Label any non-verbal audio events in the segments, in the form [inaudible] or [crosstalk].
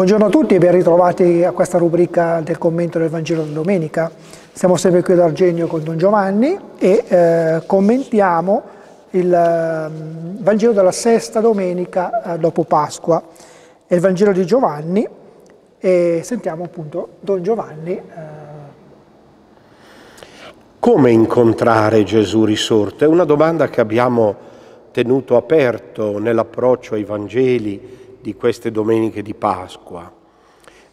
Buongiorno a tutti e ben ritrovati a questa rubrica del commento del Vangelo di domenica. Siamo sempre qui ad Argenio con Don Giovanni e eh, commentiamo il eh, Vangelo della sesta domenica eh, dopo Pasqua. È il Vangelo di Giovanni e sentiamo appunto Don Giovanni. Eh. Come incontrare Gesù risorto? È una domanda che abbiamo tenuto aperto nell'approccio ai Vangeli di queste domeniche di Pasqua.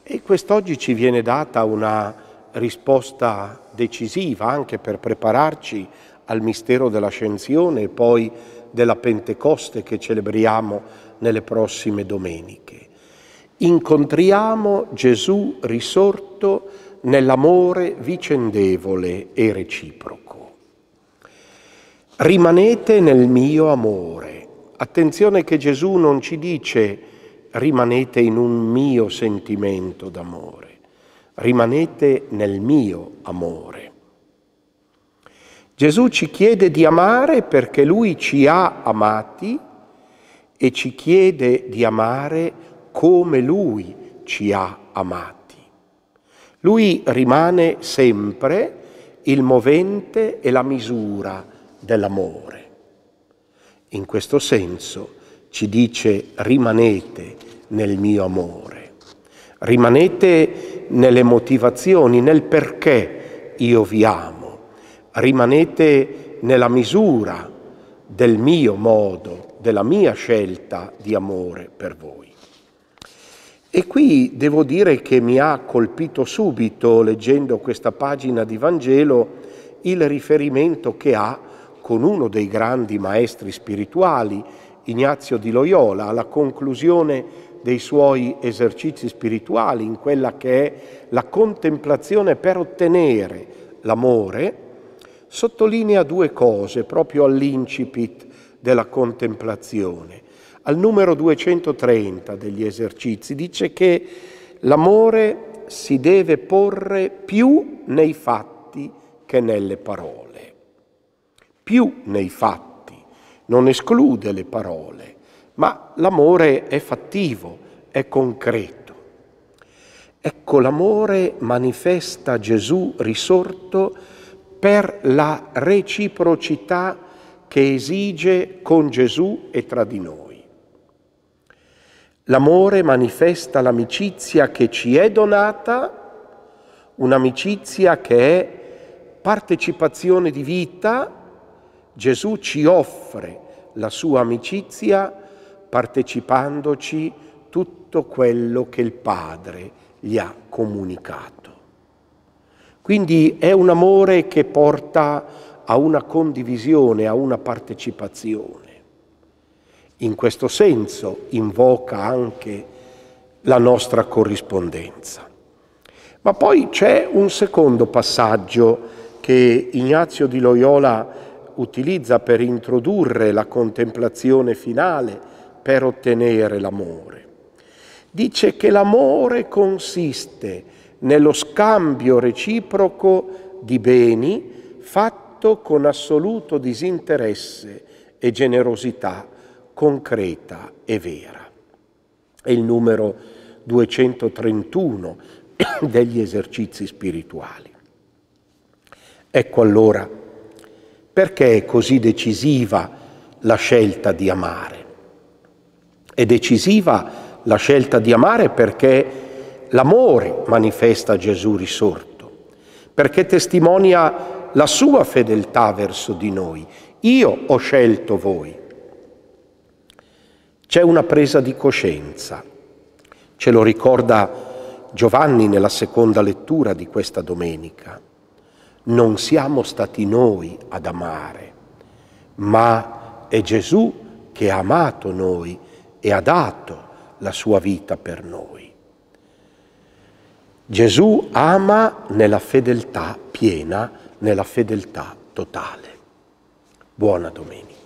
E quest'oggi ci viene data una risposta decisiva anche per prepararci al mistero dell'ascensione e poi della Pentecoste che celebriamo nelle prossime domeniche. Incontriamo Gesù risorto nell'amore vicendevole e reciproco. Rimanete nel mio amore. Attenzione che Gesù non ci dice rimanete in un mio sentimento d'amore, rimanete nel mio amore. Gesù ci chiede di amare perché lui ci ha amati e ci chiede di amare come lui ci ha amati. Lui rimane sempre il movente e la misura dell'amore. In questo senso ci dice rimanete nel mio amore, rimanete nelle motivazioni, nel perché io vi amo, rimanete nella misura del mio modo, della mia scelta di amore per voi. E qui devo dire che mi ha colpito subito, leggendo questa pagina di Vangelo, il riferimento che ha con uno dei grandi maestri spirituali, Ignazio di Loyola alla conclusione dei suoi esercizi spirituali, in quella che è la contemplazione per ottenere l'amore, sottolinea due cose proprio all'incipit della contemplazione. Al numero 230 degli esercizi dice che l'amore si deve porre più nei fatti che nelle parole. Più nei fatti non esclude le parole, ma l'amore è fattivo, è concreto. Ecco, l'amore manifesta Gesù risorto per la reciprocità che esige con Gesù e tra di noi. L'amore manifesta l'amicizia che ci è donata, un'amicizia che è partecipazione di vita Gesù ci offre la sua amicizia partecipandoci tutto quello che il Padre gli ha comunicato. Quindi è un amore che porta a una condivisione, a una partecipazione. In questo senso invoca anche la nostra corrispondenza. Ma poi c'è un secondo passaggio che Ignazio di Loyola utilizza per introdurre la contemplazione finale, per ottenere l'amore. Dice che l'amore consiste nello scambio reciproco di beni fatto con assoluto disinteresse e generosità concreta e vera. È il numero 231 [coughs] degli esercizi spirituali. Ecco allora perché è così decisiva la scelta di amare? È decisiva la scelta di amare perché l'amore manifesta Gesù risorto, perché testimonia la sua fedeltà verso di noi. Io ho scelto voi. C'è una presa di coscienza, ce lo ricorda Giovanni nella seconda lettura di questa domenica non siamo stati noi ad amare, ma è Gesù che ha amato noi e ha dato la sua vita per noi. Gesù ama nella fedeltà piena, nella fedeltà totale. Buona domenica.